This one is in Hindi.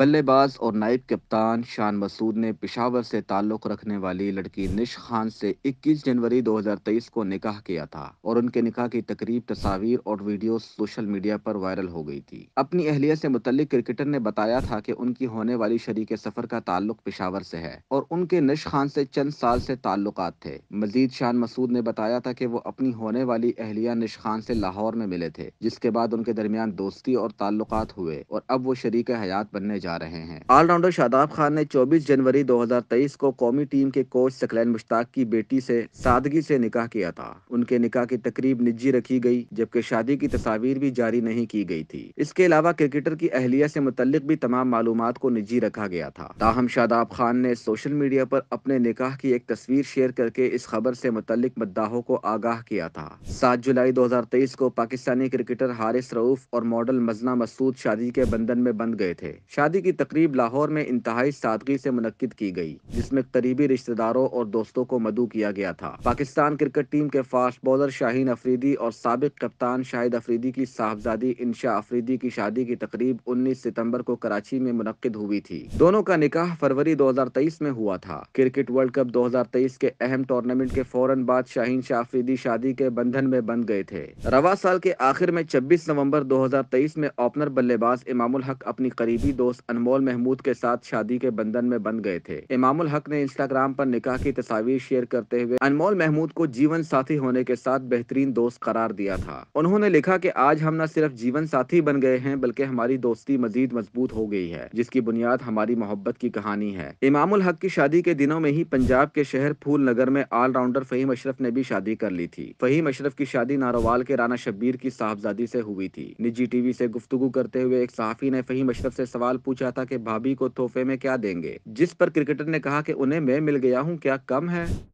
बल्लेबाज और नायब कप्तान शान मसूद ने पिशावर से ताल्लुक़ रखने वाली लड़की निश खान से 21 जनवरी 2023 को निकाह किया था और उनके निकाह की तकरीब तस्वीर और वीडियो सोशल मीडिया पर वायरल हो गई थी अपनी अहलियत से मुतलिक क्रिकेटर ने बताया था कि उनकी होने वाली शरीक सफर का ताल्लुक पिशावर से है और उनके निश खान से चंद साल से ताल्लुक थे मजीद शान मसूद ने बताया था की वो अपनी होने वाली अहलिया निश खान से लाहौर में मिले थे जिसके बाद उनके दरमियान दोस्ती और ताल्लुक हुए और अब वो शरीक हयात बनने जा जा रहे हैं ऑलराउंडर शादाब खान ने 24 जनवरी 2023 को कौमी टीम के कोच सकलैन मुश्ताक की बेटी से सादगी से निकाह किया था उनके निकाह की तकरीब निजी रखी गई जबकि शादी की तस्वीर भी जारी नहीं की गई थी इसके अलावा क्रिकेटर की अहलिया से मुतलिक भी तमाम मालूम को निजी रखा गया था ताहम शादाब खान ने सोशल मीडिया पर अपने निकाह की एक तस्वीर शेयर करके इस खबर से मुतलिक मद्दाहों को आगाह किया था सात जुलाई तेईस को पाकिस्तानी क्रिकेटर हारिस रऊफ और मॉडल मजना मसूद शादी के बंधन में बंद गए थे शादी शादी की तकरीब लाहौर में इंतहाई सादगी से मनद की गई जिसमें करीबी रिश्तेदारों और दोस्तों को मदु किया गया था पाकिस्तान क्रिकेट टीम के फास्ट बॉलर शाहीन अफरीदी और सबक कप्तान शाहिद अफरीदी की साहबजादी इंशा अफरीदी की शादी की तकरीब उन्नीस सितम्बर को कराची में मनद हुई थी दोनों का निकाह फरवरी दो हजार तेईस में हुआ था क्रिकेट वर्ल्ड कप दो हजार तेईस के अहम टूर्नामेंट के फौरन बाद शाहीन शाह अफरीदी शादी के बंधन में बंद गए थे रवा साल के आखिर में छब्बीस नवम्बर दो हजार तेईस में ओपनर बल्लेबाज इमामुल हक अपनी करीबी दोस्त अनमोल महमूद के साथ शादी के बंधन में बंध गए थे इमामुल हक ने इंस्टाग्राम पर निकाह की तस्वीर शेयर करते हुए अनमोल महमूद को जीवन साथी होने के साथ बेहतरीन दोस्त करार दिया था उन्होंने लिखा की आज हम न सिर्फ जीवन साथी बन गए हैं बल्कि हमारी दोस्ती मजीद मजबूत हो गई है जिसकी बुनियाद हमारी मोहब्बत की कहानी है इमामुल हक की शादी के दिनों में ही पंजाब के शहर फूल नगर में ऑलराउंडर फहीम अशरफ ने भी शादी कर ली थी फहीम अशरफ की शादी नारोवाल के राना शब्बीर की साहबजादी से हुई थी निजी टीवी से गुफ्तु करते हुए एक सहाफी ने फहीम अशरफ से सवाल पूछा था कि भाभी को तोहफे में क्या देंगे जिस पर क्रिकेटर ने कहा कि उन्हें मैं मिल गया हूं क्या कम है